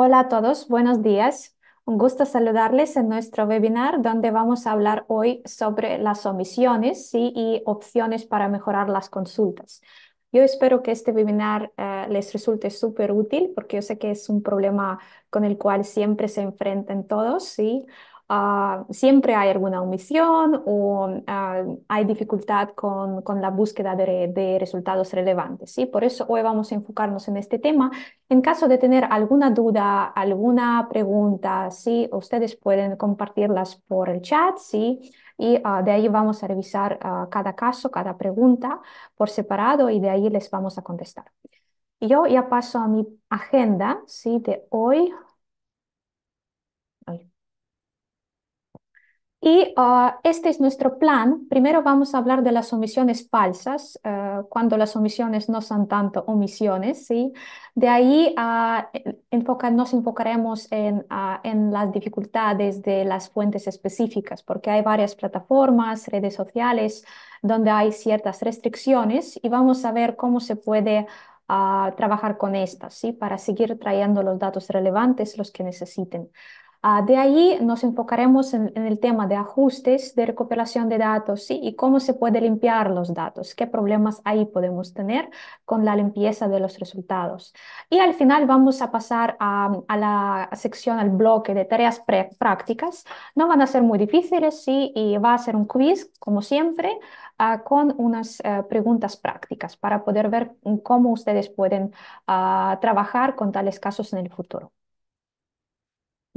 Hola a todos, buenos días. Un gusto saludarles en nuestro webinar donde vamos a hablar hoy sobre las omisiones y opciones para mejorar las consultas. Yo espero que este webinar eh, les resulte súper útil porque yo sé que es un problema con el cual siempre se enfrentan todos, ¿sí? Ah, siempre hay alguna omisión o ah, hay dificultad con, la búsqueda de, resultados relevantes. ¿sí? Por eso hoy vamos a enfocarnos en este tema. En caso de tener alguna duda, alguna pregunta, ¿sí? ustedes pueden compartirlas por el chat. ¿sí? y ah, de ahí vamos a revisar cada caso, cada pregunta por separado y de ahí les vamos a contestar. Yo ya paso a mi agenda ¿sí? de hoy. Y ah, este es nuestro plan. Primero vamos a hablar de las omisiones falsas, eh, cuando las omisiones no son tanto omisiones. ¿sí? De ahí ah, nos enfocaremos en, ah, en, las dificultades de las fuentes específicas, porque hay varias plataformas, redes sociales, donde hay ciertas restricciones y vamos a ver cómo se puede trabajar con estas ¿sí? para seguir trayendo los datos relevantes, los que necesiten. Ah, de ahí nos enfocaremos en, el tema de ajustes de recopilación de datos y cómo se puede limpiar los datos, qué problemas ahí podemos tener con la limpieza de los resultados. Y al final vamos a pasar a, la sección, al bloque de tareas prácticas. No van a ser muy difíciles ¿sí? y va a ser un quiz, como siempre, ah, con unas eh, preguntas prácticas para poder ver mm, cómo ustedes pueden ah, trabajar con tales casos en el futuro.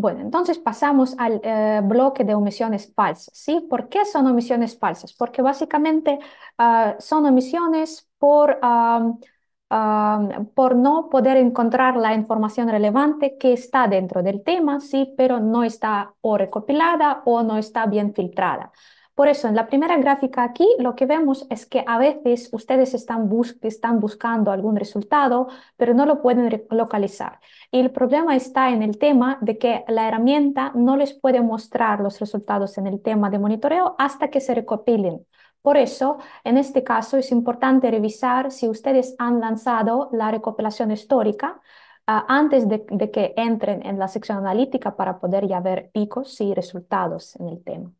Bueno, entonces pasamos al eh, bloque de omisiones falsas, ¿sí? ¿Por qué son omisiones falsas? Porque básicamente ah, son omisiones por, por no poder encontrar la información relevante que está dentro del tema, ¿sí? Pero no está o recopilada o no está bien filtrada. Por eso, en la primera gráfica aquí lo que vemos es que a veces ustedes están, buscando algún resultado, pero no lo pueden localizar. Y el problema está en el tema de que la herramienta no les puede mostrar los resultados en el tema de monitoreo hasta que se recopilen. Por eso, en este caso, es importante revisar si ustedes han lanzado la recopilación histórica ah, antes de que entren en la sección analítica para poder ya ver picos y resultados en el tema.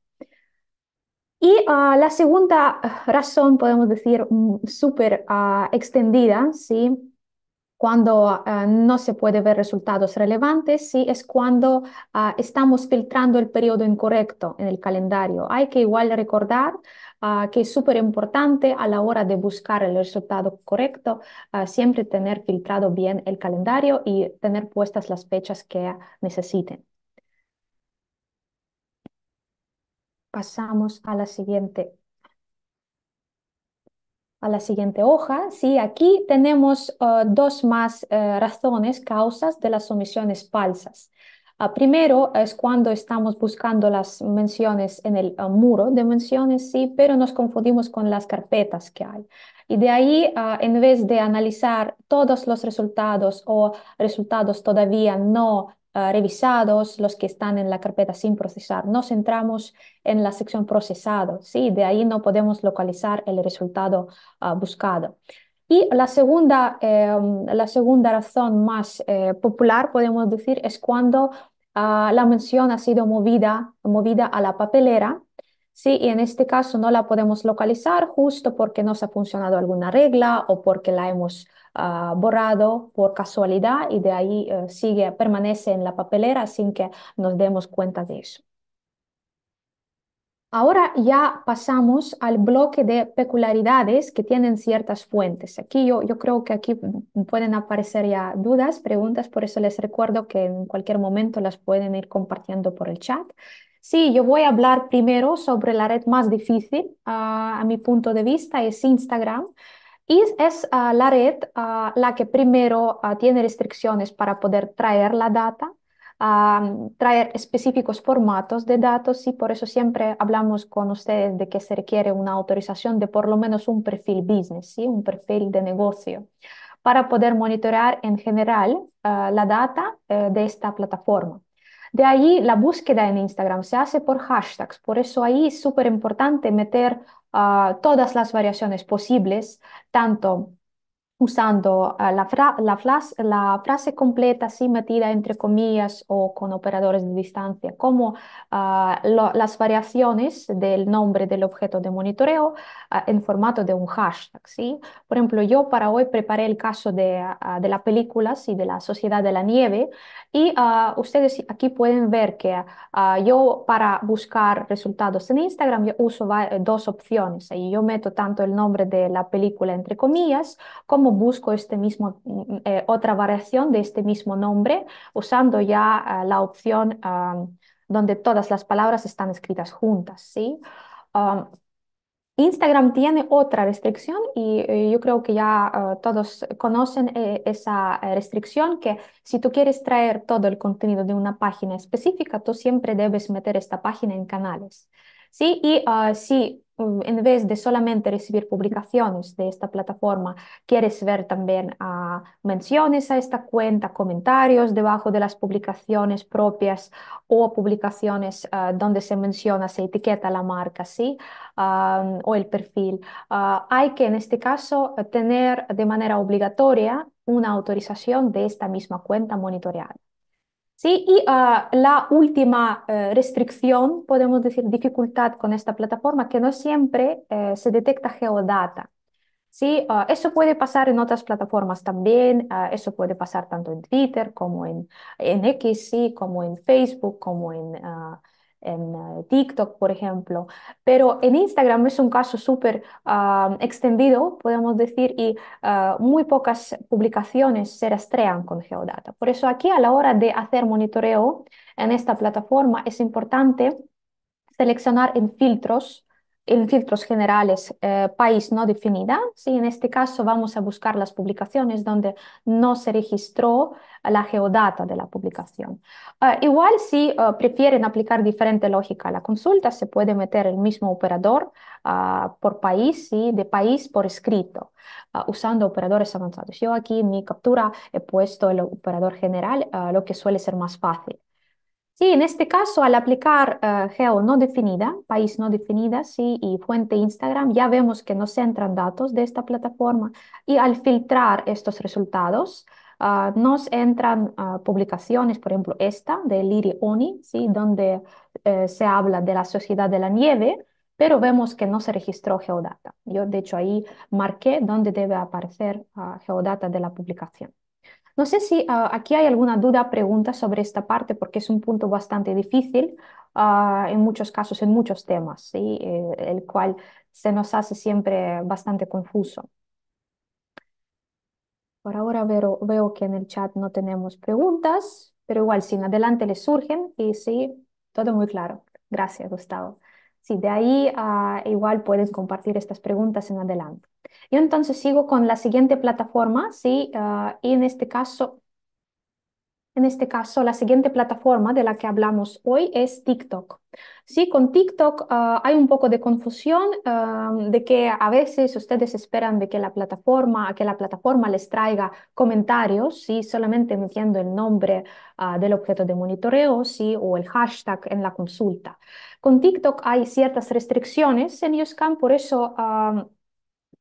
Y ah, la segunda razón, podemos decir, mm, súper ah, extendida, ¿sí? cuando ah, no se puede ver resultados relevantes, sí, es cuando estamos filtrando el periodo incorrecto en el calendario. Hay que igual recordar que es súper importante a la hora de buscar el resultado correcto, siempre tener filtrado bien el calendario y tener puestas las fechas que necesiten. pasamos a la siguiente. A la siguiente hoja, sí, aquí tenemos eh, dos más eh, razones, causas de las omisiones falsas. Ah, primero es cuando estamos buscando las menciones en el eh, muro de menciones, sí, pero nos confundimos con las carpetas que hay. Y de ahí, ah, en vez de analizar todos los resultados o resultados todavía no Ah, revisados, los que están en la carpeta sin procesar. Nos centramos en la sección procesado, ¿sí? De ahí no podemos localizar el resultado ah, buscado. Y la segunda, em, la segunda razón más eh, popular, podemos decir, es cuando ah, la mención ha sido movida, movida a la papelera, ¿sí? Y en este caso no la podemos localizar justo porque no se ha funcionado alguna regla o porque la hemos Ah, borrado por casualidad y de ahí eh, sigue, permanece en la papelera sin que nos demos cuenta de eso. Ahora ya pasamos al bloque de peculiaridades que tienen ciertas fuentes. Aquí yo, creo que aquí pueden aparecer ya dudas, preguntas, por eso les recuerdo que en cualquier momento las pueden ir compartiendo por el chat. Sí, yo voy a hablar primero sobre la red más difícil, ah, a mi punto de vista, es Instagram. Y es ah, la red ah, la que primero ah, tiene restricciones para poder traer la data, traer específicos formatos de datos y por eso siempre hablamos con ustedes de que se requiere una autorización de por lo menos un perfil business, ¿sí? un perfil de negocio, para poder monitorear en general la data eh, de esta plataforma. De ahí la búsqueda en Instagram se hace por hashtags, por eso ahí es súper importante meter todas las variaciones posibles, tanto usando ah, la, la, frase completa así metida entre comillas o con operadores de distancia, como ah, las variaciones del nombre del objeto de monitoreo ah, en formato de un hashtag. ¿sí? Por ejemplo, yo para hoy preparé el caso de, de las películas y de la sociedad de la nieve y ustedes aquí pueden ver que yo para buscar resultados en Instagram yo uso dos opciones y yo meto tanto el nombre de la película entre comillas como busco este mismo, mm, eh, otra variación de este mismo nombre usando ya eh, la opción donde todas las palabras están escritas juntas, ¿sí? Instagram tiene otra restricción y eh, yo creo que ya todos conocen esa restricción que si tú quieres traer todo el contenido de una página específica, tú siempre debes meter esta página en canales. Y ah, si mm, en vez de solamente recibir publicaciones de esta plataforma, quieres ver también a ah, menciones a esta cuenta, comentarios debajo de las publicaciones propias o publicaciones ah, donde se menciona, se etiqueta la marca, ¿sí? Mm, o el perfil, hay que en este caso tener de manera obligatoria una autorización de esta misma cuenta monitoreada. Sí, y ah, la última eh, restricción, podemos decir dificultad con esta plataforma, que no siempre eh, se detecta geodata. Sí, ah, eso puede pasar en otras plataformas también, ah, eso puede pasar tanto en Twitter como en, en X, como en Facebook, como en en eh, TikTok, por ejemplo. Pero en Instagram es un caso súper ah, extendido, podemos decir, y ah, muy pocas publicaciones se rastrean con Geodata. Por eso aquí a la hora de hacer monitoreo en esta plataforma es importante seleccionar en filtros en filtros generales eh, país no definida. ¿sí? En este caso vamos a buscar las publicaciones donde no se registró la geodata de la publicación. Ah, igual si ah, prefieren aplicar diferente lógica a la consulta, se puede meter el mismo operador ah, por país y de país por escrito, usando operadores avanzados. Yo aquí en mi captura he puesto el operador general, lo que suele ser más fácil. Sí, en este caso, al aplicar eh, geo no definida, país no definida, sí, y fuente Instagram, ya vemos que nos entran datos de esta plataforma y al filtrar estos resultados, eh, nos entran eh, publicaciones, por ejemplo, esta de Liri Oni, sí, donde se habla de la sociedad de la nieve, pero vemos que no se registró geodata. Yo, de hecho, ahí marqué dónde debe aparecer geodata de la publicación. No sé si ah, aquí hay alguna duda, pregunta sobre esta parte, porque es un punto bastante difícil ah, en muchos casos, en muchos temas, eh, el cual se nos hace siempre bastante confuso. Por ahora veo, veo que en el chat no tenemos preguntas, pero igual si adelante les surgen y sí, todo muy claro. Gracias, Gustavo. Sí, de ahí ah, igual puedes compartir estas preguntas en adelante. Yo entonces sigo con la siguiente plataforma, ¿sí? Ah, en este caso en este caso, la siguiente plataforma de la que hablamos hoy es TikTok. Sí, con TikTok ah, hay un poco de confusión ah, de que a veces ustedes esperan de que la plataforma, que la plataforma les traiga comentarios, ¿sí? solamente metiendo el nombre ah, del objeto de monitoreo, ¿sí? o el hashtag en la consulta. Con TikTok hay ciertas restricciones en Yuscan, por eso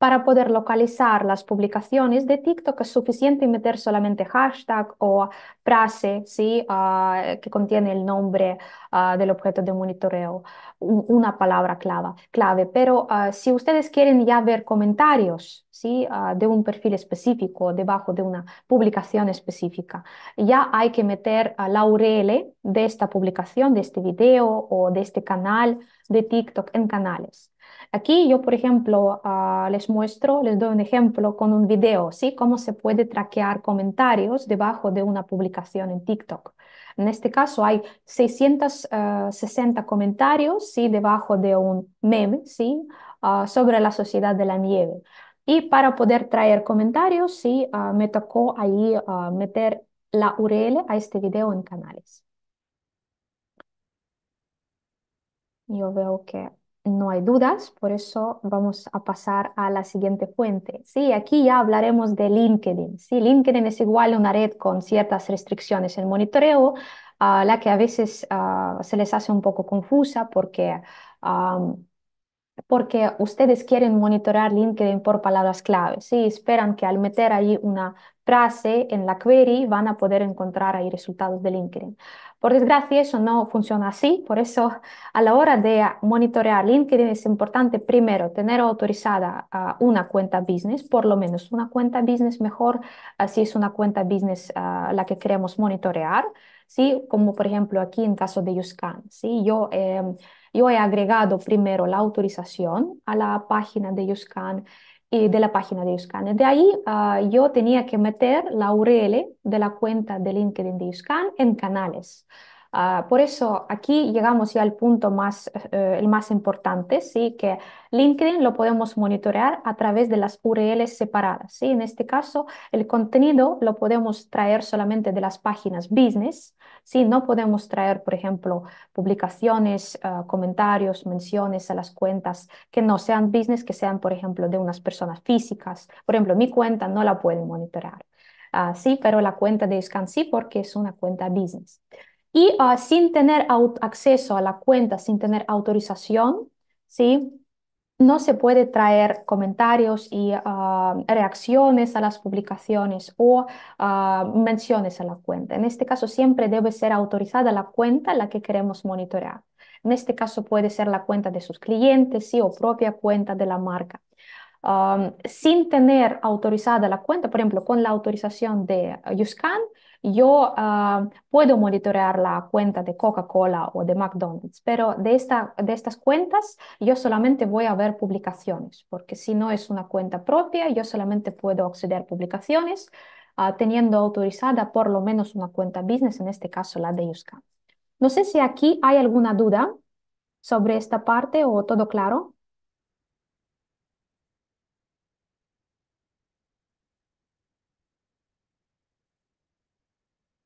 para poder localizar las publicaciones de TikTok es suficiente meter solamente hashtag o frase ¿sí? Ah, que contiene el nombre ah, del objeto de monitoreo, una palabra clave. clave. Pero ah, si ustedes quieren ya ver comentarios ¿sí? de un perfil específico debajo de una publicación específica, ya hay que meter la URL de esta publicación, de este video o de este canal de TikTok en canales. Aquí yo, por ejemplo, ah, les muestro, les doy un ejemplo con un video, ¿sí? Cómo se puede traquear comentarios debajo de una publicación en TikTok. En este caso hay 660 ah, comentarios, ¿sí? Debajo de un meme, ¿sí? Ah, sobre la sociedad de la nieve. Y para poder traer comentarios, sí, me tocó ahí meter la URL a este video en canales. Yo veo que no hay dudas, por eso vamos a pasar a la siguiente fuente. Sí, aquí ya hablaremos de LinkedIn. Sí, LinkedIn es igual a una red con ciertas restricciones en monitoreo, a ah, la que a veces ah, se les hace un poco confusa porque porque ustedes quieren monitorear LinkedIn por palabras clave, ¿sí? Esperan que al meter ahí una frase en la query van a poder encontrar ahí resultados de LinkedIn. Por desgracia, eso no funciona así, por eso a la hora de monitorear LinkedIn es importante primero tener autorizada una cuenta business, por lo menos una cuenta business mejor, así es una cuenta business ah, la que queremos monitorear, ¿sí? Como por ejemplo aquí en caso de Yuscan, ¿sí? Yo... Eh, yo he agregado primero la autorización a la página de Yuscan y eh, de la página de Yuscan. De ahí ah, yo tenía que meter la URL de la cuenta de LinkedIn de Yuscan en canales. Ah, por eso aquí llegamos ya al punto más, eh, el más importante, ¿sí? que LinkedIn lo podemos monitorear a través de las URLs separadas. ¿sí? En este caso, el contenido lo podemos traer solamente de las páginas business. ¿sí? No podemos traer, por ejemplo, publicaciones, ah, comentarios, menciones a las cuentas que no sean business, que sean, por ejemplo, de unas personas físicas. Por ejemplo, mi cuenta no la pueden monitorear. Ah, sí, pero la cuenta de Scan sí porque es una cuenta business. Y ah, sin tener acceso a la cuenta, sin tener autorización, ¿sí? no se puede traer comentarios y ah, reacciones a las publicaciones o ah, menciones a la cuenta. En este caso, siempre debe ser autorizada la cuenta la que queremos monitorear. En este caso, puede ser la cuenta de sus clientes ¿sí? o propia cuenta de la marca. sin tener autorizada la cuenta, por ejemplo, con la autorización de Yuscan, yo ah, puedo monitorear la cuenta de Coca-Cola o de McDonald's, pero de, de estas cuentas yo solamente voy a ver publicaciones, porque si no es una cuenta propia, yo solamente puedo acceder a publicaciones ah, teniendo autorizada por lo menos una cuenta business, en este caso la de Yuska. No sé si aquí hay alguna duda sobre esta parte o todo claro.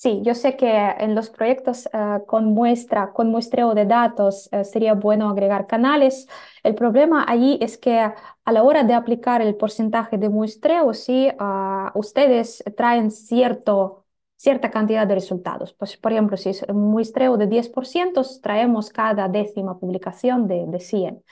Sí, yo sé que eh, en los proyectos eh, con muestra, con muestreo de datos, eh, sería bueno agregar canales. El problema allí es que a la hora de aplicar el porcentaje de muestreo, sí, ah, ustedes traen cierto, cierta cantidad de resultados. Pues, por ejemplo, si es un muestreo de 10%, traemos cada décima publicación de, de 100.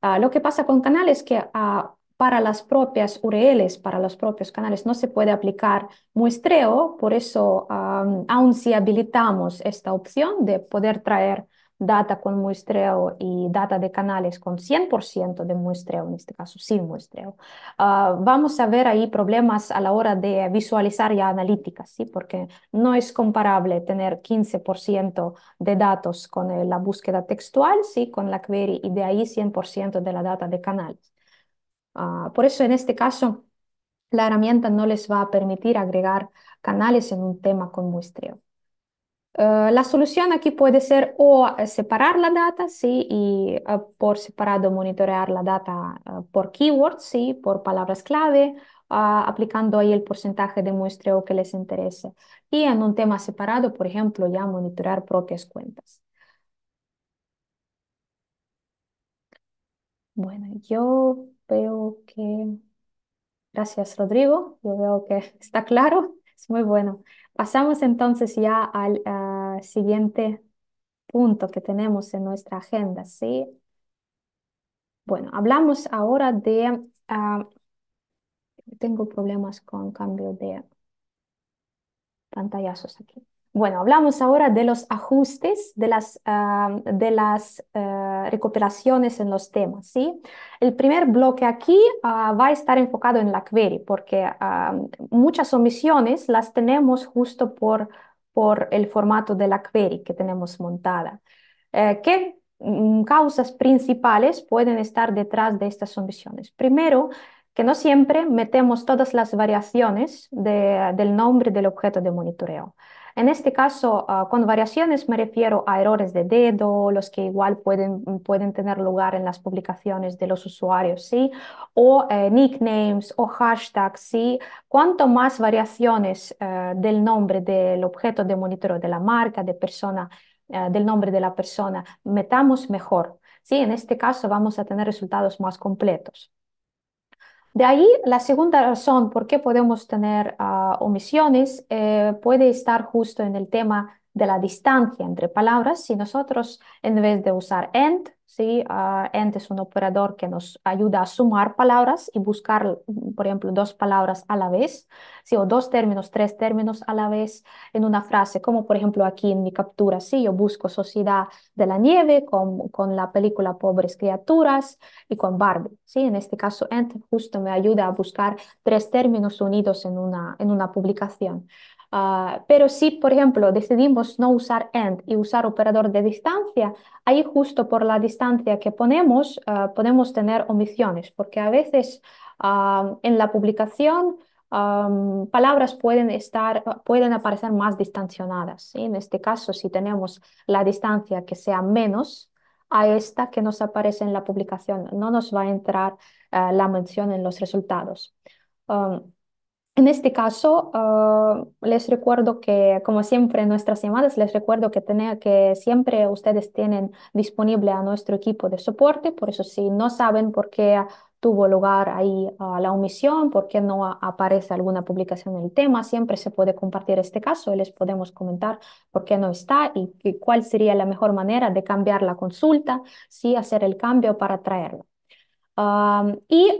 Ah, lo que pasa con canales es que ah, para las propias URLs, para los propios canales, no se puede aplicar muestreo, por eso aun si habilitamos esta opción de poder traer data con muestreo y data de canales con 100% de muestreo, en este caso sin muestreo, ah, vamos a ver ahí problemas a la hora de visualizar ya analíticas, ¿sí? porque no es comparable tener 15% de datos con eh, la búsqueda textual, ¿sí? con la query, y de ahí 100% de la data de canales. Ah, por eso en este caso la herramienta no les va a permitir agregar canales en un tema con muestreo. Ah, la solución aquí puede ser o eh, separar la data, sí, y ah, por separado monitorear la data por keywords, sí, por palabras clave, aplicando ahí el porcentaje de muestreo que les interese. Y en un tema separado, por ejemplo, ya monitorear propias cuentas. Bueno, yo veo que... Gracias, Rodrigo. Yo veo que está claro. Es muy bueno. Pasamos entonces ya al ah, siguiente punto que tenemos en nuestra agenda, ¿sí? Bueno, hablamos ahora de... Ah, tengo problemas con cambio de pantallazos aquí. Bueno, hablamos ahora de los ajustes, de las, ah, de las ah, recopilaciones en los temas, ¿sí? El primer bloque aquí ah, va a estar enfocado en la query, porque muchas omisiones las tenemos justo por, por el formato de la query que tenemos montada. Eh, ¿Qué mm, causas principales pueden estar detrás de estas omisiones? Primero, que no siempre metemos todas las variaciones de, del nombre del objeto de monitoreo. En este caso, ah, con variaciones me refiero a errores de dedo, los que igual pueden, pueden tener lugar en las publicaciones de los usuarios, ¿sí? O eh, nicknames o hashtags, ¿sí? Cuanto más variaciones eh, del nombre del objeto de monitoreo de la marca, de persona, eh, del nombre de la persona, metamos mejor. Sí, en este caso vamos a tener resultados más completos. De ahí, la segunda razón por qué podemos tener ah, omisiones eh, puede estar justo en el tema de la distancia entre palabras, si nosotros en vez de usar AND, ¿sí? Ah, AND es un operador que nos ayuda a sumar palabras y buscar, por ejemplo, dos palabras a la vez, ¿sí? o dos términos, tres términos a la vez en una frase, como por ejemplo aquí en mi captura, ¿sí? yo busco Sociedad de la Nieve con, con la película Pobres Criaturas y con Barbie. ¿sí? En este caso, AND justo me ayuda a buscar tres términos unidos en una, en una publicación. Ah, pero si, por ejemplo, decidimos no usar end y usar operador de distancia, ahí justo por la distancia que ponemos ah, podemos tener omisiones, porque a veces ah, en la publicación palabras pueden, estar, pueden aparecer más distancionadas. ¿sí? En este caso, si tenemos la distancia que sea menos a esta que nos aparece en la publicación, no nos va a entrar la mención en los resultados. En este caso, ah, les recuerdo que, como siempre en nuestras llamadas, les recuerdo que, tener, que siempre ustedes tienen disponible a nuestro equipo de soporte, por eso si no saben por qué tuvo lugar ahí ah, la omisión, por qué no aparece alguna publicación en el tema, siempre se puede compartir este caso y les podemos comentar por qué no está y, cuál sería la mejor manera de cambiar la consulta, si ¿sí? hacer el cambio para traerlo ah, y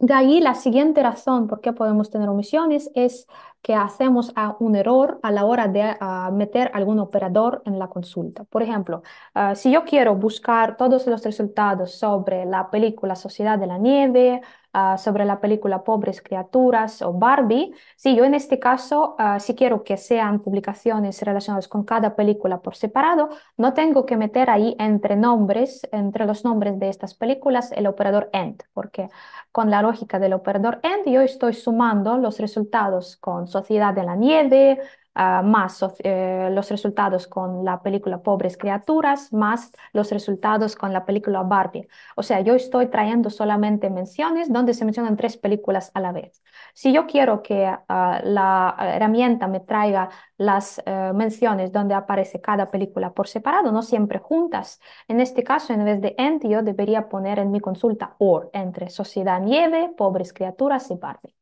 de ahí la siguiente razón por qué podemos tener omisiones es que hacemos un error a la hora de ah, meter algún operador en la consulta. Por ejemplo, ah, si yo quiero buscar todos los resultados sobre la película Sociedad de la Nieve, Ah, sobre la película Pobres Criaturas o Barbie, sí, yo en este caso, ah, si quiero que sean publicaciones relacionadas con cada película por separado, no tengo que meter ahí entre nombres, entre los nombres de estas películas, el operador End, porque con la lógica del operador End yo estoy sumando los resultados con Sociedad de la Nieve, Ah, más eh, los resultados con la película Pobres Criaturas, más los resultados con la película Barbie. O sea, yo estoy trayendo solamente menciones donde se mencionan tres películas a la vez. Si yo quiero que ah, la herramienta me traiga las eh, menciones donde aparece cada película por separado, no siempre juntas, en este caso, en vez de end, yo debería poner en mi consulta OR entre Sociedad Nieve, Pobres Criaturas y Barbie.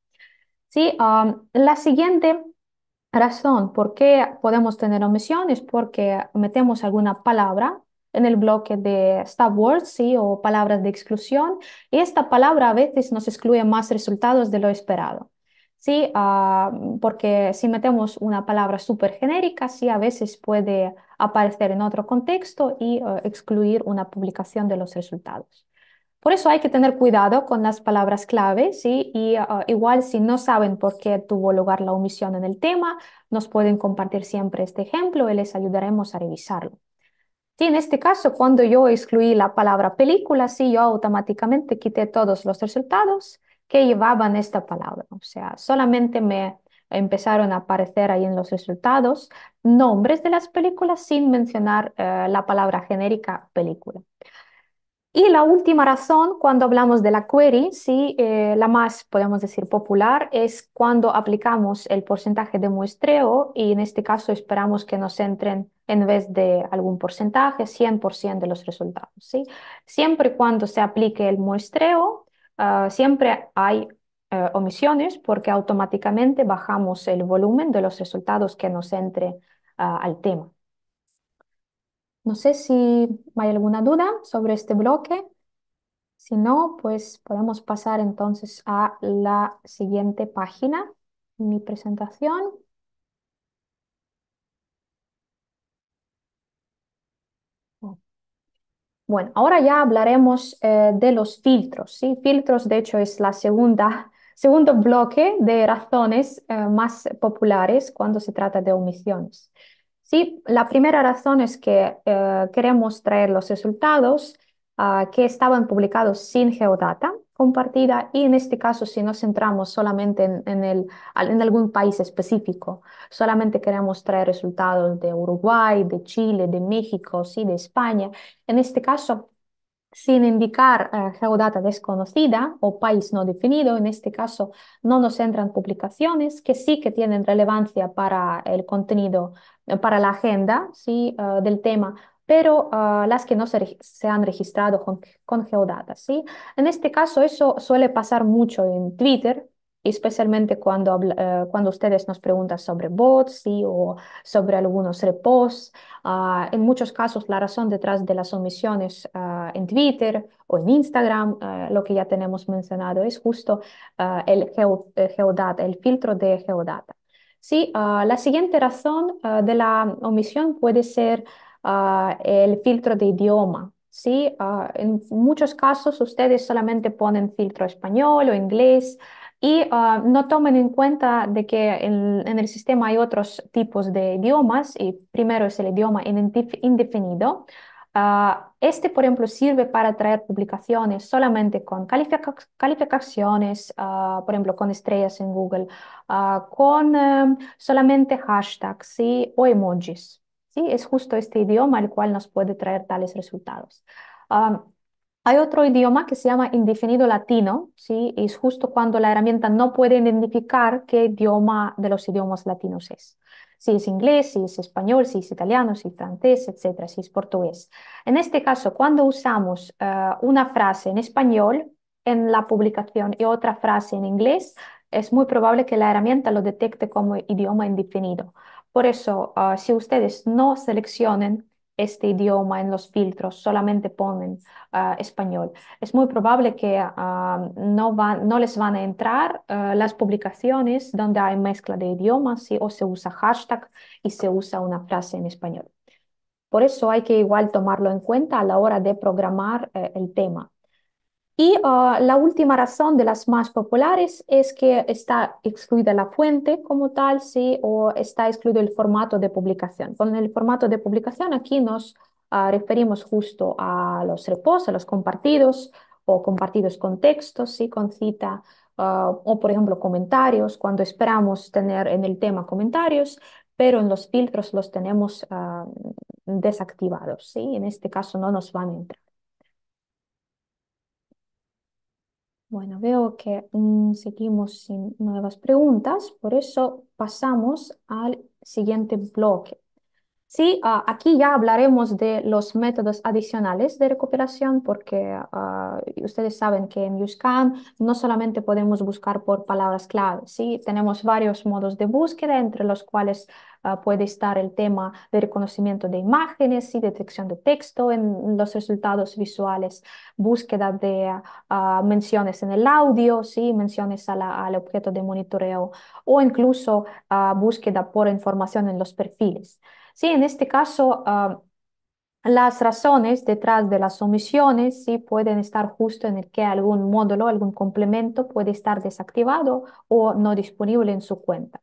Sí, la siguiente razón por qué podemos tener omisiones, porque metemos alguna palabra en el bloque de stop words, o palabras de exclusión, y esta palabra a veces nos excluye más resultados de lo esperado. ¿sí? Ah, porque si metemos una palabra súper genérica, sí, a veces puede aparecer en otro contexto y eh, excluir una publicación de los resultados. Por eso hay que tener cuidado con las palabras clave, ¿sí? Y ah, igual si no saben por qué tuvo lugar la omisión en el tema, nos pueden compartir siempre este ejemplo y les ayudaremos a revisarlo. Sí, en este caso, cuando yo excluí la palabra película, sí, yo automáticamente quité todos los resultados que llevaban esta palabra. O sea, solamente me empezaron a aparecer ahí en los resultados nombres de las películas sin mencionar eh, la palabra genérica película. Y la última razón, cuando hablamos de la query, sí, eh, la más, podemos decir, popular, es cuando aplicamos el porcentaje de muestreo y en este caso esperamos que nos entren en vez de algún porcentaje, 100% de los resultados. ¿sí? Siempre cuando se aplique el muestreo, ah, siempre hay eh, omisiones porque automáticamente bajamos el volumen de los resultados que nos entre ah, al tema. No sé si hay alguna duda sobre este bloque. Si no, pues podemos pasar entonces a la siguiente página, mi presentación. Bueno, ahora ya hablaremos eh, de los filtros. ¿sí? Filtros, de hecho, es la segunda, segundo bloque de razones eh, más populares cuando se trata de omisiones. Sí, la primera razón es que eh, queremos traer los resultados ah, que estaban publicados sin geodata compartida y en este caso si nos centramos solamente en, el, en algún país específico, solamente queremos traer resultados de Uruguay, de Chile, de México, sí, de España, en este caso sin indicar eh, geodata desconocida o país no definido, en este caso no nos entran publicaciones que sí que tienen relevancia para el contenido, eh, para la agenda ¿sí? Eh, del tema, pero las que no se, han registrado con, con, geodata. ¿sí? En este caso eso suele pasar mucho en Twitter, especialmente eh, cuando, ustedes nos preguntan sobre bots o sobre algunos repos. Ah, en muchos casos, la razón detrás de las omisiones ah, en Twitter o en Instagram, ah, lo que ya tenemos mencionado, es justo el geo, eh, el filtro de geodata. Sí, la siguiente razón de la omisión puede ser el filtro de idioma. ¿sí? en muchos casos ustedes solamente ponen filtro español o inglés, y ah, no tomen en cuenta de que en, el sistema hay otros tipos de idiomas y primero es el idioma indefinido. Ah, este, por ejemplo, sirve para traer publicaciones solamente con calificaciones, ah, por ejemplo, con estrellas en Google, con em, solamente hashtags o emojis. ¿sí? Es justo este idioma el cual nos puede traer tales resultados. Hay otro idioma que se llama indefinido latino, ¿sí? es justo cuando la herramienta no puede identificar qué idioma de los idiomas latinos es. Si es inglés, si es español, si es italiano, si es francés, etcétera, si es portugués. En este caso, cuando usamos eh, una frase en español en la publicación y otra frase en inglés, es muy probable que la herramienta lo detecte como idioma indefinido. Por eso, eh, si ustedes no seleccionen este idioma en los filtros, solamente ponen ah, español. Es muy probable que ah, no, les van a entrar ah, las publicaciones donde hay mezcla de idiomas o se usa hashtag y se usa una frase en español. Por eso hay que igual tomarlo en cuenta a la hora de programar eh, el tema. Y uh, la última razón de las más populares es que está excluida la fuente como tal, sí, o está excluido el formato de publicación. Con el formato de publicación aquí nos uh, referimos justo a los repos, a los compartidos o compartidos con textos, sí, con cita, uh, o por ejemplo comentarios, cuando esperamos tener en el tema comentarios, pero en los filtros los tenemos desactivados, sí, en este caso no nos van a entrar. Bueno, veo que mm, seguimos sin nuevas preguntas, por eso pasamos al siguiente bloque. Sí, ah, aquí ya hablaremos de los métodos adicionales de recuperación porque ah, ustedes saben que en USCAN no solamente podemos buscar por palabras clave, tenemos varios modos de búsqueda entre los cuales ah, puede estar el tema de reconocimiento de imágenes y detección de texto en los resultados visuales, búsqueda de menciones en el audio, ¿sí? menciones al objeto de monitoreo o incluso búsqueda por información en los perfiles. Sí, en este caso, ah, las razones detrás de las omisiones sí pueden estar justo en el que algún módulo, algún complemento puede estar desactivado o no disponible en su cuenta.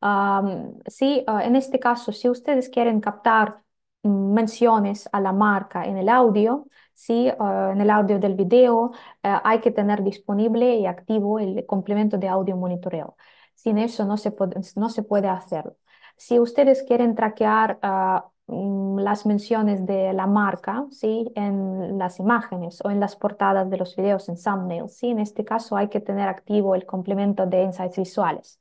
Ah, sí, ah, en este caso, si ustedes quieren captar mm, menciones a la marca en el audio, ¿sí? en el audio del video, hay que tener disponible y activo el complemento de audio monitoreo. Sin eso no se, no se puede hacerlo. Si ustedes quieren traquear ah, mm, las menciones de la marca ¿sí? en las imágenes o en las portadas de los videos en thumbnails, ¿sí? en este caso hay que tener activo el complemento de insights visuales.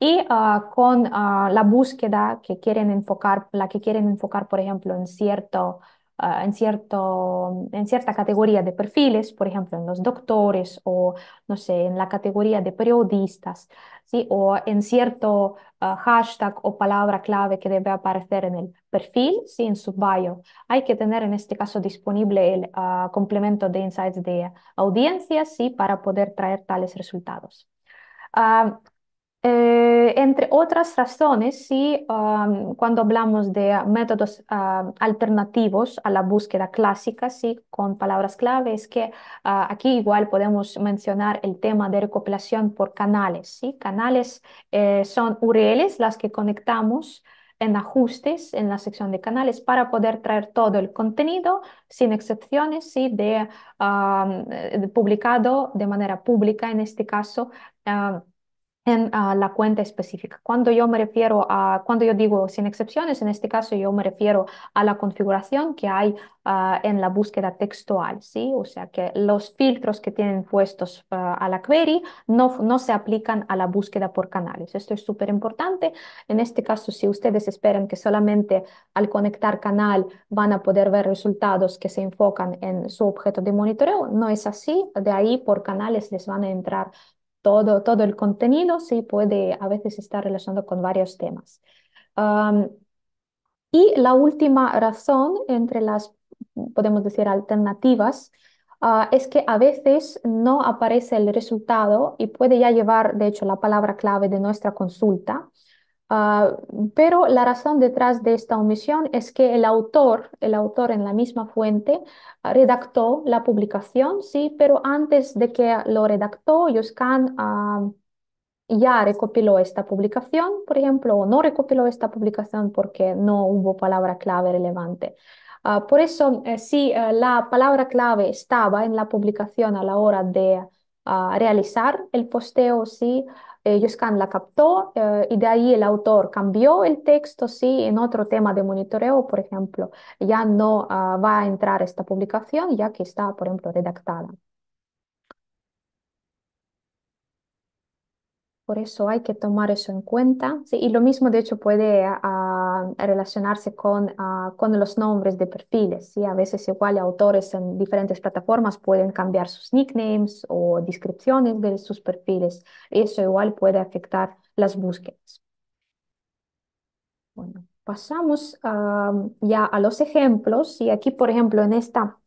Y ah, con ah, la búsqueda que quieren enfocar, la que quieren enfocar, por ejemplo, en cierto Ah, en, cierto, en cierta categoría de perfiles, por ejemplo, en los doctores o, no sé, en la categoría de periodistas, ¿sí? o en cierto ah, hashtag o palabra clave que debe aparecer en el perfil, ¿sí? en su bio. Hay que tener en este caso disponible el ah, complemento de insights de audiencias ¿sí? para poder traer tales resultados. Eh, entre otras razones, sí, cuando hablamos de métodos alternativos a la búsqueda clásica, sí, con palabras clave, es que ah, aquí igual podemos mencionar el tema de recopilación por canales, sí. Canales eh, son URLs las que conectamos en ajustes en la sección de canales para poder traer todo el contenido sin excepciones ¿sí? de, eh, publicado de manera pública en este caso en ah, la cuenta específica. Cuando yo me refiero a, cuando yo digo sin excepciones, en este caso yo me refiero a la configuración que hay ah, en la búsqueda textual, ¿sí? O sea que los filtros que tienen puestos ah, a la query no, no se aplican a la búsqueda por canales. Esto es súper importante. En este caso, si ustedes esperan que solamente al conectar canal van a poder ver resultados que se enfocan en su objeto de monitoreo, no es así. De ahí por canales les van a entrar todo, el contenido sí puede a veces estar relacionado con varios temas. y la última razón entre las, podemos decir, alternativas, ah, es que a veces no aparece el resultado y puede ya llevar, de hecho, la palabra clave de nuestra consulta. Ah, pero la razón detrás de esta omisión es que el autor, el autor en la misma fuente, ah, redactó la publicación, sí, pero antes de que lo redactó, Yuskan ah, ya recopiló esta publicación, por ejemplo, o no recopiló esta publicación porque no hubo palabra clave relevante. por eso, eh, si eh, la palabra clave estaba en la publicación a la hora de realizar el posteo, sí, la captó eh, y de ahí el autor cambió el texto, si en otro tema de monitoreo, por ejemplo, ya no ah, va a entrar esta publicación ya que está, por ejemplo, redactada. Por eso hay que tomar eso en cuenta. y lo mismo, de hecho, puede ah, ah, relacionarse con, ah, con, los nombres de perfiles. ¿sí? A veces igual autores en diferentes plataformas pueden cambiar sus nicknames o descripciones de sus perfiles. Eso igual puede afectar las búsquedas. Bueno, pasamos ya a los ejemplos. Y aquí, por ejemplo, en esta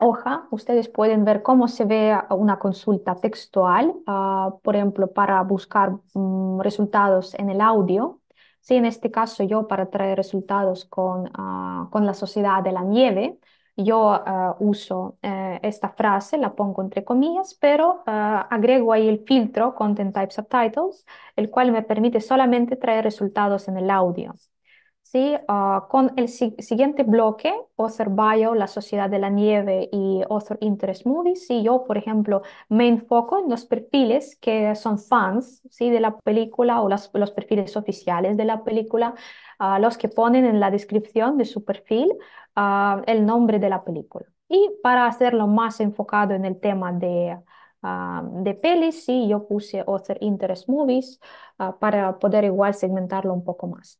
hoja, ustedes pueden ver cómo se ve una consulta textual, ah, por ejemplo, para buscar mm, resultados en el audio. Sí, en este caso yo para traer resultados con, ah, la sociedad de la nieve, yo ah, uso eh, esta frase, la pongo entre comillas, pero agrego ahí el filtro Content Type Subtitles, el cual me permite solamente traer resultados en el audio. ¿sí? Ah, con el siguiente bloque, Author Bio, La Sociedad de la Nieve y Author Interest Movies, yo, por ejemplo, me enfoco en los perfiles que son fans ¿sí? de la película o los perfiles oficiales de la película, a ah, los que ponen en la descripción de su perfil ah, el nombre de la película. Y para hacerlo más enfocado en el tema de... de pelis, sí, yo puse Author Interest Movies para poder igual segmentarlo un poco más.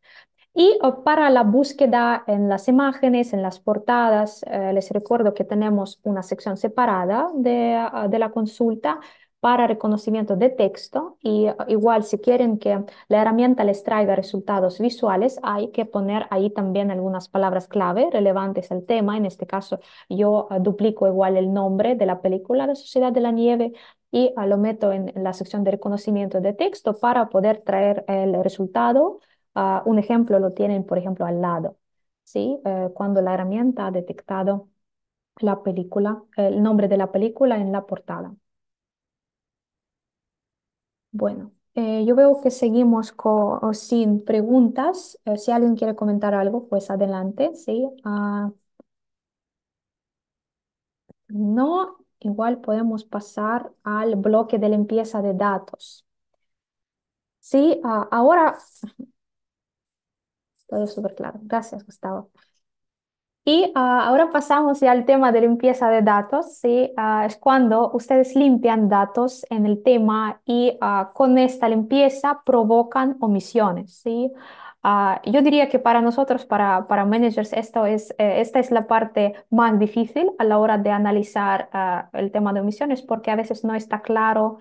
Y para la búsqueda en las imágenes, en las portadas, eh, les recuerdo que tenemos una sección separada de, ah, la consulta para reconocimiento de texto y ah, igual si quieren que la herramienta les traiga resultados visuales, hay que poner ahí también algunas palabras clave relevantes al tema. En este caso, yo ah, duplico igual el nombre de la película La Sociedad de la Nieve y lo meto en, la sección de reconocimiento de texto para poder traer el resultado Ah, un ejemplo lo tienen, por ejemplo, al lado. ¿sí? Eh, cuando la herramienta ha detectado la película, el nombre de la película en la portada. Bueno, eh, yo veo que seguimos con, sin preguntas. Eh, si alguien quiere comentar algo, pues adelante, ¿sí? Ah, no, igual podemos pasar al bloque de limpieza de datos. Sí, ah, ahora todo súper claro. Gracias, Gustavo. Y ah, ahora pasamos ya al tema de limpieza de datos. ¿sí? Ah, es cuando ustedes limpian datos en el tema y ah, con esta limpieza provocan omisiones. ¿sí? yo diría que para nosotros, para, para managers, esto es, eh, esta es la parte más difícil a la hora de analizar el tema de omisiones porque a veces no está claro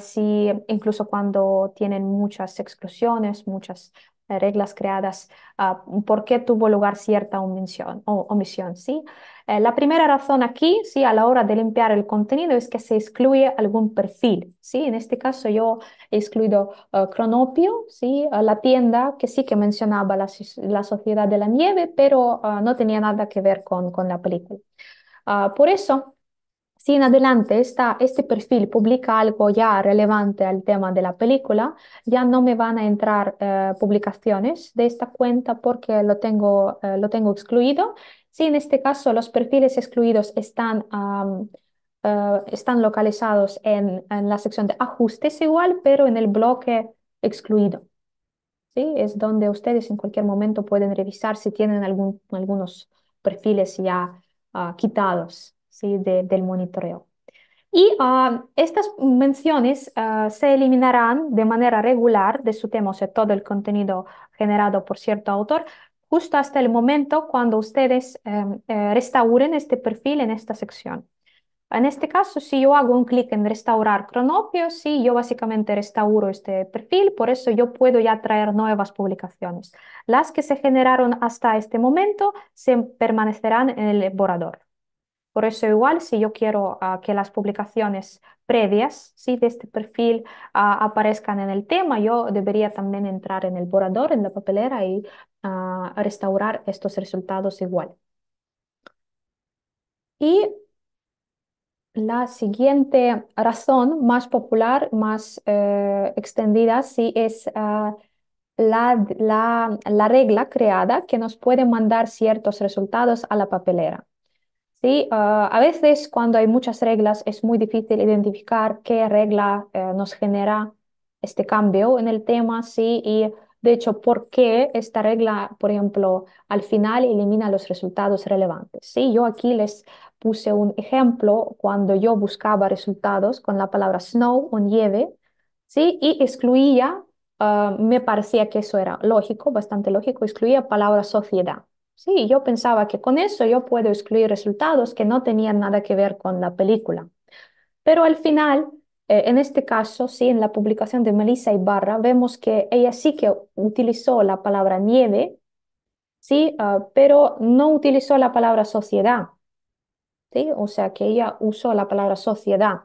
si incluso cuando tienen muchas exclusiones, muchas reglas creadas, ah, por qué tuvo lugar cierta omisión. O, omisión ¿sí? Eh, la primera razón aquí, ¿sí? a la hora de limpiar el contenido, es que se excluye algún perfil. ¿sí? En este caso yo he excluido eh, Cronopio, ¿sí? la tienda que sí que mencionaba la, Sociedad de la Nieve, pero ah, no tenía nada que ver con, con la película. Ah, por eso, si en adelante este perfil publica algo ya relevante al tema de la película, ya no me van a entrar eh, publicaciones de esta cuenta porque lo tengo, eh, lo tengo excluido. Si en este caso los perfiles excluidos están... Eh, están localizados en, en, la sección de ajustes igual, pero en el bloque excluido. ¿Sí? Es donde ustedes en cualquier momento pueden revisar si tienen algún, algunos perfiles ya ah, quitados del monitoreo. Y ah, estas menciones ah, se eliminarán de manera regular de su tema, o sea, todo el contenido generado por cierto autor, justo hasta el momento cuando ustedes em, eh, restauren este perfil en esta sección. En este caso, si yo hago un clic en restaurar cronopio, sí, yo básicamente restauro este perfil, por eso yo puedo ya traer nuevas publicaciones. Las que se generaron hasta este momento se permanecerán en el borrador. Por eso igual, si yo quiero ah, que las publicaciones previas ¿sí? de este perfil ah, aparezcan en el tema, yo debería también entrar en el borrador, en la papelera y ah, restaurar estos resultados igual. Y la siguiente razón más popular, más eh, extendida, sí es la, la regla creada que nos puede mandar ciertos resultados a la papelera. Ah, a veces cuando hay muchas reglas es muy difícil identificar qué regla eh, nos genera este cambio en el tema, ¿sí? Y de hecho, ¿por qué esta regla, por ejemplo, al final elimina los resultados relevantes? ¿sí? Yo aquí les puse un ejemplo cuando yo buscaba resultados con la palabra snow o nieve, ¿sí? Y excluía, ah, me parecía que eso era lógico, bastante lógico, excluía palabra sociedad. Sí, yo pensaba que con eso yo puedo excluir resultados que no tenían nada que ver con la película. Pero al final, eh, en este caso, sí, en la publicación de Melissa Ibarra, vemos que ella sí que utilizó la palabra nieve, sí, ah, pero no utilizó la palabra sociedad. ¿sí? O sea que ella usó la palabra sociedad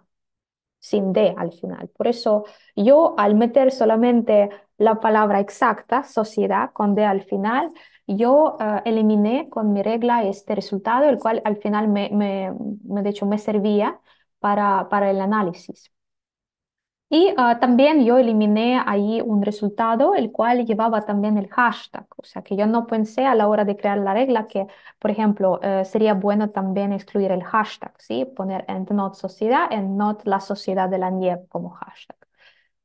sin D al final. Por eso yo al meter solamente la palabra exacta, sociedad, con D al final, yo ah, eliminé con mi regla este resultado, el cual al final me, de hecho, me servía para, para el análisis. Y ah, también yo eliminé ahí un resultado, el cual llevaba también el hashtag. O sea, que yo no pensé a la hora de crear la regla que, por ejemplo, eh, sería bueno también excluir el hashtag, ¿sí? Poner en not sociedad, en not la sociedad de la nieve como hashtag.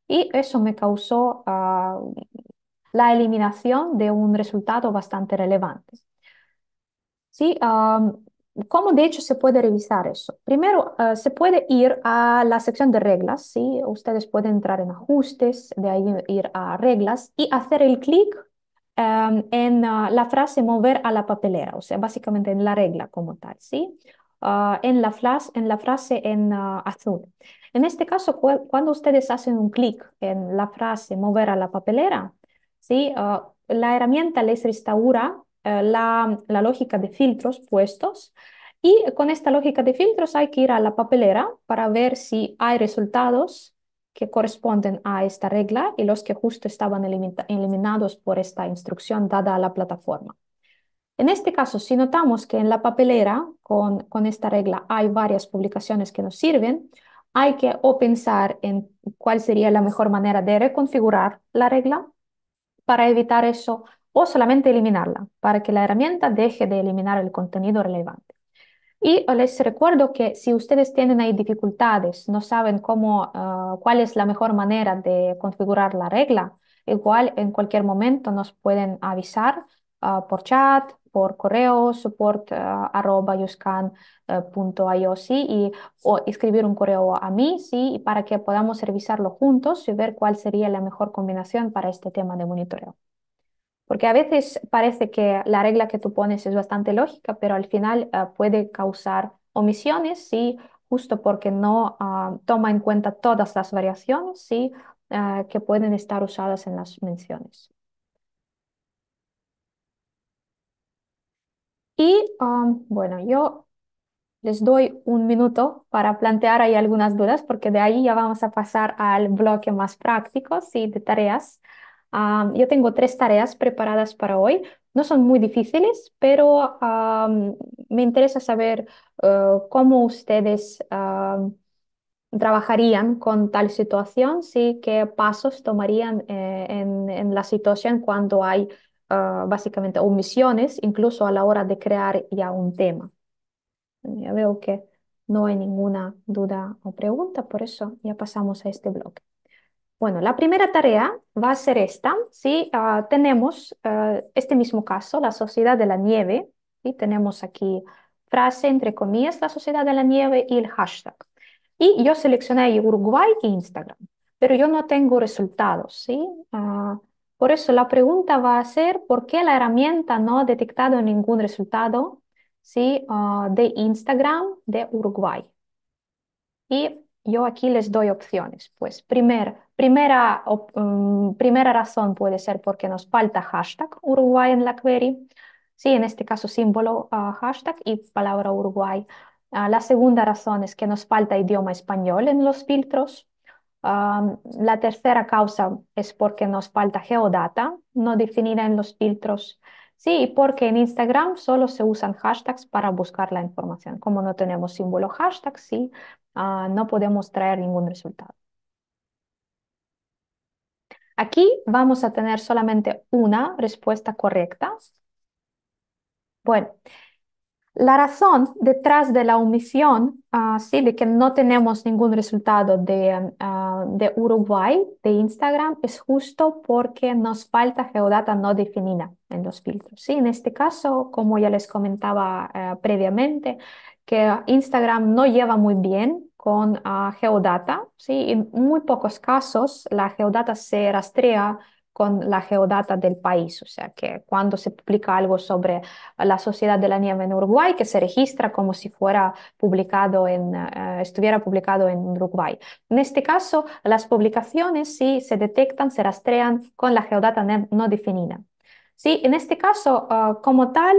Y eso me causó ah, la eliminación de un resultado bastante relevante. ¿Sí? ¿Cómo de hecho se puede revisar eso? Primero, eh, se puede ir a la sección de reglas, ¿sí? ustedes pueden entrar en ajustes, de ahí ir a reglas y hacer el clic em, en ah, la frase mover a la papelera, o sea, básicamente en la regla como tal, ¿sí? Ah, en, la en la frase en ah, azul. En este caso, cuando ustedes hacen un clic en la frase mover a la papelera, ¿sí? Ah, la herramienta les restaura eh, la, lógica de filtros puestos y con esta lógica de filtros hay que ir a la papelera para ver si hay resultados que corresponden a esta regla y los que justo estaban eliminados por esta instrucción dada a la plataforma. En este caso, si notamos que en la papelera con, esta regla hay varias publicaciones que nos sirven, hay que pensar en cuál sería la mejor manera de reconfigurar la regla para evitar eso o solamente eliminarla para que la herramienta deje de eliminar el contenido relevante. Y les recuerdo que si ustedes tienen ahí dificultades, no saben cómo, ah, cuál es la mejor manera de configurar la regla, igual en cualquier momento nos pueden avisar ah, por chat, por correo support eh, eh, y o escribir un correo a mí, sí, para que podamos revisarlo juntos y ver cuál sería la mejor combinación para este tema de monitoreo. Porque a veces parece que la regla que tú pones es bastante lógica, pero al final eh, puede causar omisiones, sí, justo porque no ah, toma en cuenta todas las variaciones, sí, que pueden estar usadas en las menciones. Y um, bueno, yo les doy un minuto para plantear ahí algunas dudas, porque de ahí ya vamos a pasar al bloque más práctico, sí, de tareas. Um, yo tengo tres tareas preparadas para hoy. No son muy difíciles, pero um, me interesa saber eh, cómo ustedes trabajarían con tal situación, ¿sí? qué pasos tomarían eh, en, en, la situación cuando hay Ah, básicamente omisiones, incluso a la hora de crear ya un tema. Ya veo que no hay ninguna duda o pregunta, por eso ya pasamos a este bloque. Bueno, la primera tarea va a ser esta. Si ah, tenemos ah, este mismo caso, la sociedad de la nieve, y tenemos aquí frase entre comillas, la sociedad de la nieve y el hashtag. Y yo seleccioné Uruguay e Instagram, pero yo no tengo resultados. ¿sí? Por eso la pregunta va a ser por qué la herramienta no ha detectado ningún resultado ¿sí? Ah, de Instagram de Uruguay. Y yo aquí les doy opciones. Pues primera, mm, primera razón puede ser porque nos falta hashtag Uruguay en la query. Sí, en este caso símbolo ah, hashtag y palabra Uruguay. Ah, la segunda razón es que nos falta idioma español en los filtros la tercera causa es porque nos falta geodata, no definida en los filtros. Sí, porque en Instagram solo se usan hashtags para buscar la información. Como no tenemos símbolo hashtag, sí, ah, no podemos traer ningún resultado. Aquí vamos a tener solamente una respuesta correcta. Bueno, la razón detrás de la omisión, ah, sí, de que no tenemos ningún resultado de, um, ah, de, Uruguay, de Instagram, es justo porque nos falta geodata no definida en los filtros. ¿sí? En este caso, como ya les comentaba eh, previamente, que Instagram no lleva muy bien con ah, geodata, ¿sí? en muy pocos casos la geodata se rastrea con la geodata del país, o sea que cuando se publica algo sobre la Sociedad de la Nieve en Uruguay, que se registra como si fuera publicado en, eh, estuviera publicado en Uruguay. En este caso, las publicaciones sí se detectan, se rastrean con la geodata no definida. Sí, en este caso, eh, como tal,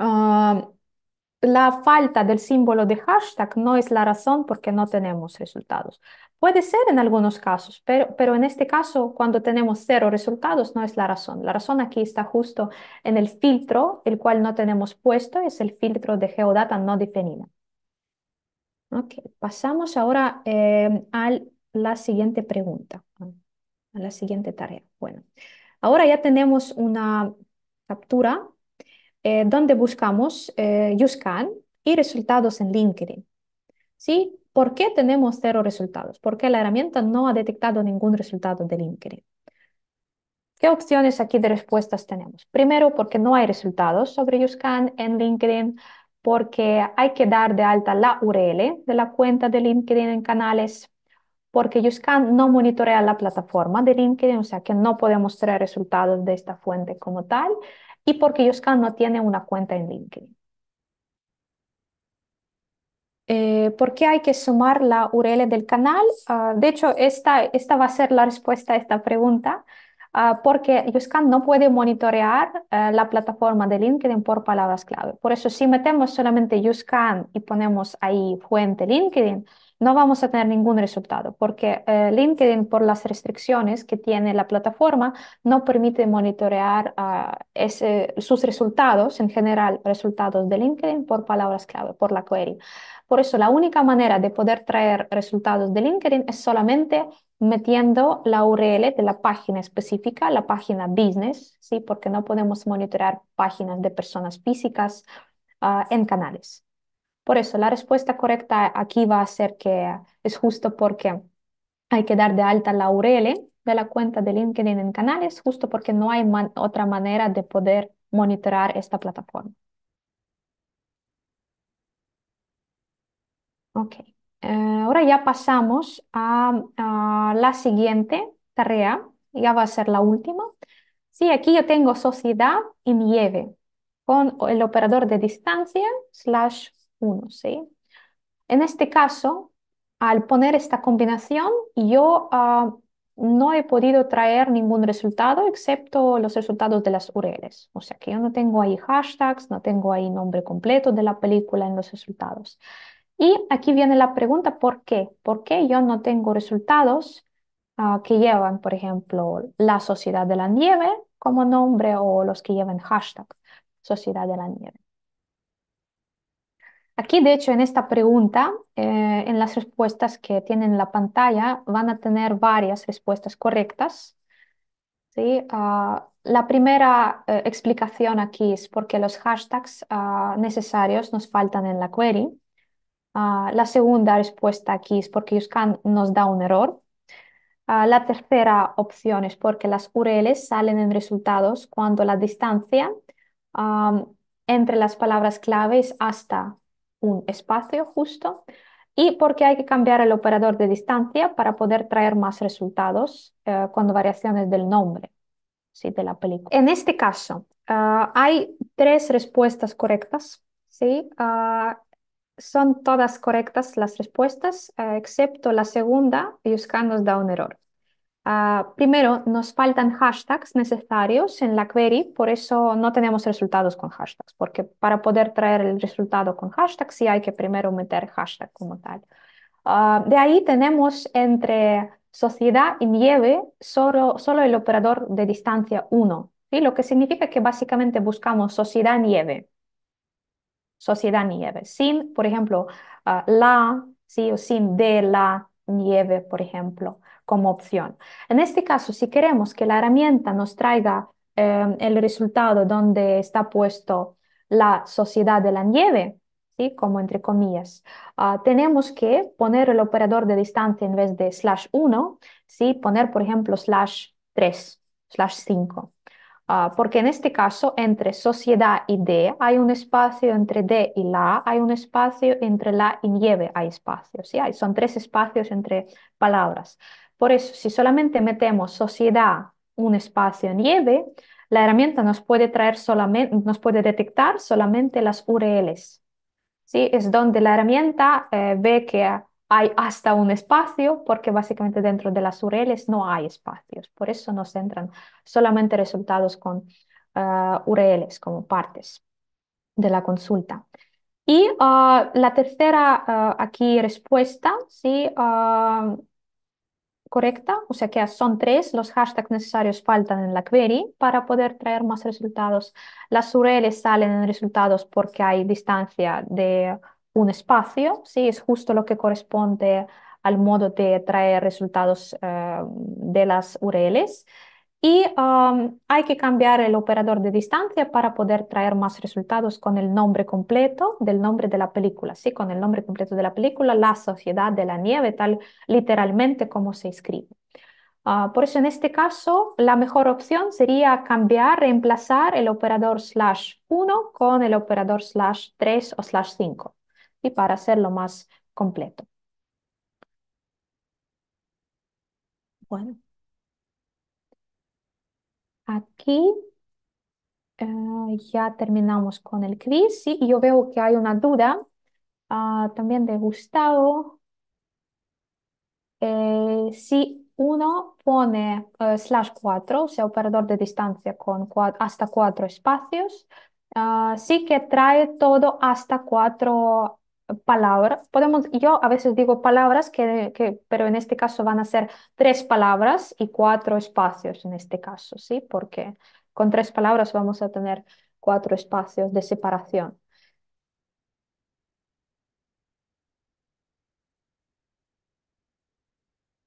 eh, la falta del símbolo de hashtag no es la razón porque no tenemos resultados. Puede ser en algunos casos, pero, pero en este caso, cuando tenemos cero resultados, no es la razón. La razón aquí está justo en el filtro, el cual no tenemos puesto, es el filtro de geodata no definida. Okay. Pasamos ahora em, a la siguiente pregunta, a la siguiente tarea. Bueno, ahora ya tenemos una captura eh, donde buscamos eh, y resultados en LinkedIn. ¿Sí? ¿Por qué tenemos cero resultados? Porque la herramienta no ha detectado ningún resultado de LinkedIn. ¿Qué opciones aquí de respuestas tenemos? Primero, porque no hay resultados sobre Youscan en LinkedIn, porque hay que dar de alta la URL de la cuenta de LinkedIn en canales, porque Youscan no monitorea la plataforma de LinkedIn, o sea que no podemos traer resultados de esta fuente como tal y porque Yuskan no tiene una cuenta en LinkedIn. Eh, ¿Por qué hay que sumar la URL del canal? Ah, de hecho, esta, esta va a ser la respuesta a esta pregunta, ah, porque Yuscan no puede monitorear eh, la plataforma de LinkedIn por palabras clave. Por eso, si metemos solamente Yuscan y ponemos ahí fuente LinkedIn, no vamos a tener ningún resultado porque eh, LinkedIn, por las restricciones que tiene la plataforma, no permite monitorear ah, sus resultados, en general resultados de LinkedIn por palabras clave, por la query. Por eso la única manera de poder traer resultados de LinkedIn es solamente metiendo la URL de la página específica, la página business, ¿sí? porque no podemos monitorear páginas de personas físicas ah, en canales. Por eso, la respuesta correcta aquí va a ser que es justo porque hay que dar de alta la URL de la cuenta de LinkedIn en canales, justo porque no hay otra manera de poder monitorar esta plataforma. Ok, eh, ahora ya pasamos a, la siguiente tarea, ya va a ser la última. Sí, aquí yo tengo sociedad y nieve con el operador de distancia slash uno ¿sí? En este caso, al poner esta combinación, yo ah, no he podido traer ningún resultado excepto los resultados de las URLs. O sea que yo no tengo ahí hashtags, no tengo ahí nombre completo de la película en los resultados. Y aquí viene la pregunta, ¿por qué? ¿Por qué yo no tengo resultados ah, que llevan, por ejemplo, la Sociedad de la Nieve como nombre o los que llevan hashtag Sociedad de la Nieve? Aquí, de hecho, en esta pregunta, eh, en las respuestas que tienen la pantalla, van a tener varias respuestas correctas. ¿sí? Ah, la primera eh, explicación aquí es porque los hashtags ah, necesarios nos faltan en la query. Ah, la segunda respuesta aquí es porque Yuscan nos da un error. la tercera opción es porque las URLs salen en resultados cuando la distancia entre las palabras claves hasta un espacio justo y porque hay que cambiar el operador de distancia para poder traer más resultados eh, cuando variaciones del nombre ¿sí? de la película. En este caso, eh, hay tres respuestas correctas. ¿sí? Eh, son todas correctas las respuestas, eh, excepto la segunda, Yuskan nos da un error. Ah, primero, nos faltan hashtags necesarios en la query, por eso no tenemos resultados con hashtags, porque para poder traer el resultado con hashtags sí hay que primero meter hashtag como tal. Ah, de ahí tenemos entre sociedad y nieve solo, solo el operador de distancia 1, lo que significa que básicamente buscamos sociedad nieve, sociedad nieve, sin, por ejemplo, ah, la, ¿sí? o sin de la nieve, por ejemplo como opción. En este caso, si queremos que la herramienta nos traiga em, el resultado donde está puesto la sociedad de la nieve, ¿sí? como entre comillas, ah, tenemos que poner el operador de distancia en vez de slash 1, ¿sí? poner, por ejemplo, slash 3, slash 5. Ah, porque en este caso, entre sociedad y D hay un espacio, entre D y la hay un espacio, entre la y nieve hay espacio, ¿sí? Hay, son tres espacios entre palabras. Por eso, si solamente metemos sociedad, un espacio nieve, la herramienta nos puede, traer solamente, nos puede detectar solamente las URLs. ¿sí? Es donde la herramienta eh, ve que hay hasta un espacio, porque básicamente dentro de las URLs no hay espacios. Por eso nos entran solamente resultados con eh, URLs como partes de la consulta. Y ah, la tercera ah, aquí respuesta, ¿sí? Ah, correcta, o sea que son tres los hashtags necesarios faltan en la query para poder traer más resultados. Las URLs salen en resultados porque hay distancia de un espacio, ¿sí? es justo lo que corresponde al modo de traer resultados eh, de las URLs. Y um, hay que cambiar el operador de distancia para poder traer más resultados con el nombre completo del nombre de la película, ¿sí? Con el nombre completo de la película, La Sociedad de la Nieve, tal literalmente como se escribe. Ah, por eso en este caso la mejor opción sería cambiar, reemplazar el operador slash 1 con el operador slash 3 o slash 5, y para hacerlo más completo. Bueno. Aquí eh, ya terminamos con el quiz. y yo veo que hay una duda ah, también de Gustavo. Eh, si uno pone eh, slash 4, o sea, operador de distancia con hasta cuatro espacios, ah, sí que trae todo hasta cuatro palabras, podemos, yo a veces digo palabras, que, que, pero en este caso van a ser tres palabras y cuatro espacios en este caso, ¿sí? Porque con tres palabras vamos a tener cuatro espacios de separación.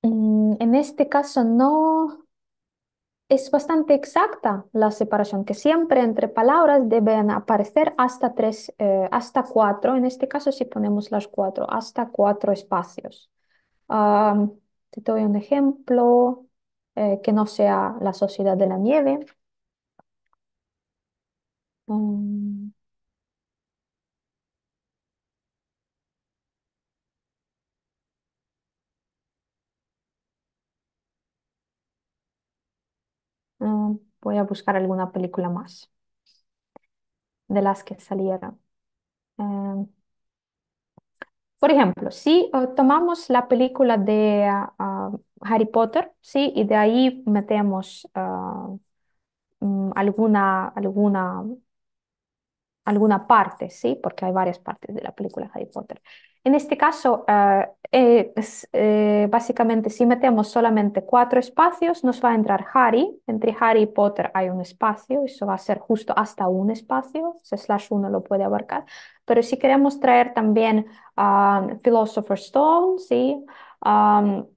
Mm, en este caso no, es bastante exacta la separación, que siempre entre palabras deben aparecer hasta tres, eh, hasta cuatro, en este caso si ponemos las cuatro, hasta cuatro espacios. te doy un ejemplo eh, que no sea la sociedad de la nieve. Voy a buscar alguna película más de las que saliera. Em, por ejemplo, si tomamos la película de ah, ah, Harry Potter, ¿sí? y de ahí metemos ah, mm, alguna, alguna alguna parte, ¿sí? Porque hay varias partes de la película Harry Potter. En este caso, eh, eh, básicamente, si metemos solamente cuatro espacios, nos va a entrar Harry. Entre Harry y Potter hay un espacio, eso va a ser justo hasta un espacio, slash uno lo puede abarcar. Pero si queremos traer también a um, Philosopher's Stone, ¿sí? Um,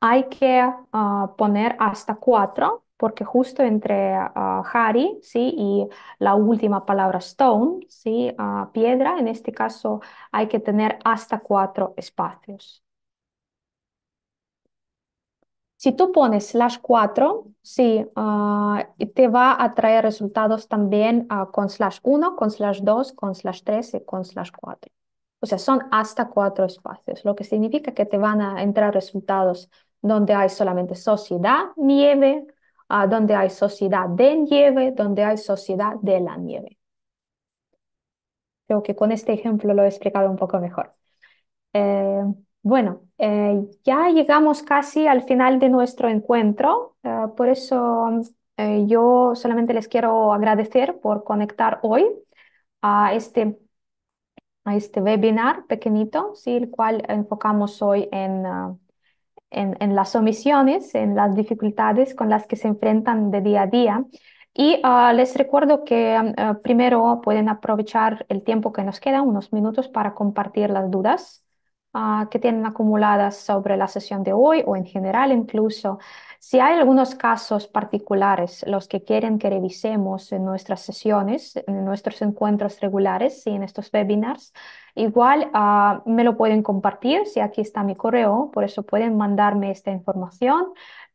hay que ah, poner hasta cuatro porque justo entre ah, ah, Harry ¿sí? y la última palabra stone, ¿sí? Ah, piedra, en este caso hay que tener hasta cuatro espacios. Si tú pones slash 4, sí, te va a traer resultados también con slash 1, con slash 2, con slash 3 y con slash 4. O sea, son hasta cuatro espacios, lo que significa que te van a entrar resultados donde hay solamente sociedad, nieve, a donde hay sociedad de nieve, donde hay sociedad de la nieve. Creo que con este ejemplo lo he explicado un poco mejor. Eh, bueno, eh, ya llegamos casi al final de nuestro encuentro, eh, por eso yo solamente les quiero agradecer por conectar hoy a este a este webinar pequeñito, ¿sí? el cual enfocamos hoy en, ah, en, las omisiones, en las dificultades con las que se enfrentan de día a día. Y ah, les recuerdo que mm, ah, primero pueden aprovechar el tiempo que nos queda, unos minutos, para compartir las dudas ah, que tienen acumuladas sobre la sesión de hoy o en general incluso. Si hay algunos casos particulares, los que quieren que revisemos en nuestras sesiones, en nuestros encuentros regulares y en estos webinars, igual ah, me lo pueden compartir, si aquí está mi correo, por eso pueden mandarme esta información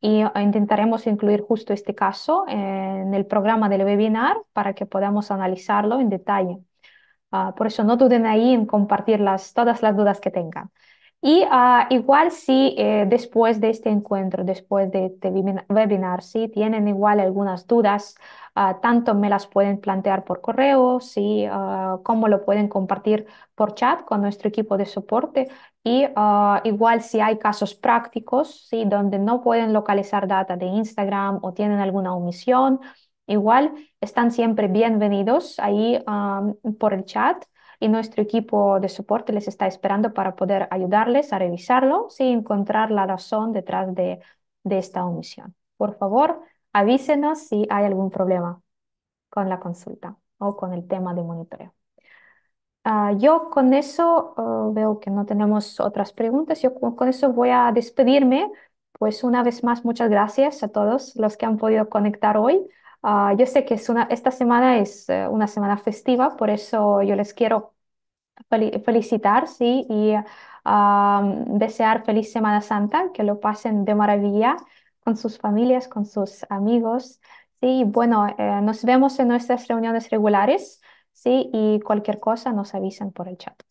y ah, intentaremos incluir justo este caso en el programa del webinar para que podamos analizarlo en detalle. Ah, por eso no duden ahí en compartir todas las dudas que tengan. Y ah, igual si eh, después de este encuentro, después de este webinar, si tienen igual algunas dudas, ah, tanto me las pueden plantear por correo, si, ah, cómo lo pueden compartir por chat con nuestro equipo de soporte y igual si hay casos prácticos, si donde no pueden localizar data de Instagram o tienen alguna omisión, igual están siempre bienvenidos ahí por el chat y nuestro equipo de soporte les está esperando para poder ayudarles a revisarlo y encontrar la razón detrás de, esta omisión. Por favor, avísenos si hay algún problema con la consulta o con el tema de monitoreo. Ah, yo con eso ah, veo que no tenemos otras preguntas. Yo con, eso voy a despedirme. Pues una vez más, muchas gracias a todos los que han podido conectar hoy. Ah, yo sé que es una, esta semana es eh, una semana festiva, por eso yo les quiero felicitar, ¿sí? Y desear feliz Semana Santa, que lo pasen de maravilla con sus familias, con sus amigos, ¿sí? Bueno, eh, nos vemos en nuestras reuniones regulares, ¿sí? Y cualquier cosa nos avisan por el chat.